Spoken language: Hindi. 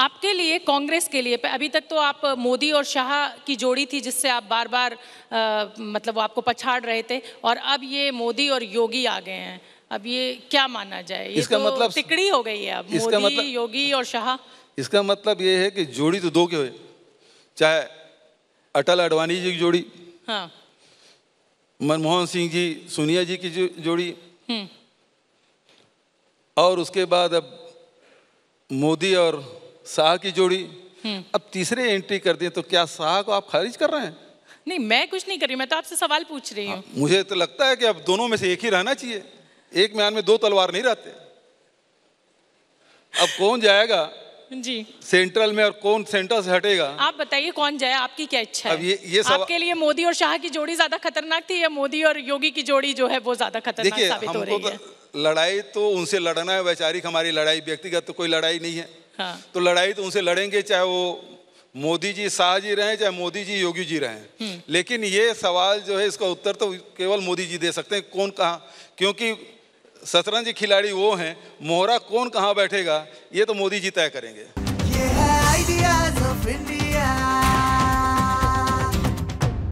आपके लिए कांग्रेस के लिए अभी तक तो आप मोदी और शाह की जोड़ी थी जिससे आप बार बार आ, मतलब आपको पछाड़ रहे थे और अब ये मोदी और योगी आ गए हैं अब ये क्या माना जाए ये इसका तो मतलब टिकड़ी हो गई है अब इसका मोदी मतलब, योगी और शाह इसका मतलब ये है कि जोड़ी तो दो के हुए चाहे अटल अडवाणी जी की जोड़ी हाँ मनमोहन सिंह जी सोनिया जी की जोड़ी हम्म। और उसके बाद अब मोदी और शाह की जोड़ी हम्म। अब तीसरे एंट्री कर दिए तो क्या शाह को आप खारिज कर रहे हैं नहीं मैं कुछ नहीं कर रही मैं तो आपसे सवाल पूछ रही हूँ हाँ, मुझे तो लगता है कि अब दोनों में से एक ही रहना चाहिए एक म्यान में दो तलवार नहीं रहते अब कौन जाएगा जी सेंट्रल में और कौन सेंटर से हटेगा आप बताइए कौन जाए आपकी क्या इच्छा अब ये ये सवा... आपके लिए मोदी और शाह की जोड़ी ज्यादा खतरनाक थी या मोदी और योगी की जोड़ी जो है वो ज्यादा खतरनाक साबित हो रही है लड़ाई तो उनसे लड़ना है वैचारिक हमारी लड़ाई व्यक्तिगत तो कोई लड़ाई नहीं है हाँ। तो लड़ाई तो उनसे लड़ेंगे चाहे वो मोदी जी शाह जी रहे चाहे मोदी जी योगी जी रहे हम्म। लेकिन ये सवाल जो है इसका उत्तर तो केवल मोदी जी दे सकते हैं कौन कहाँ क्योंकि शतरंज खिलाड़ी वो हैं मोहरा कौन कहाँ बैठेगा ये तो मोदी जी तय करेंगे ये है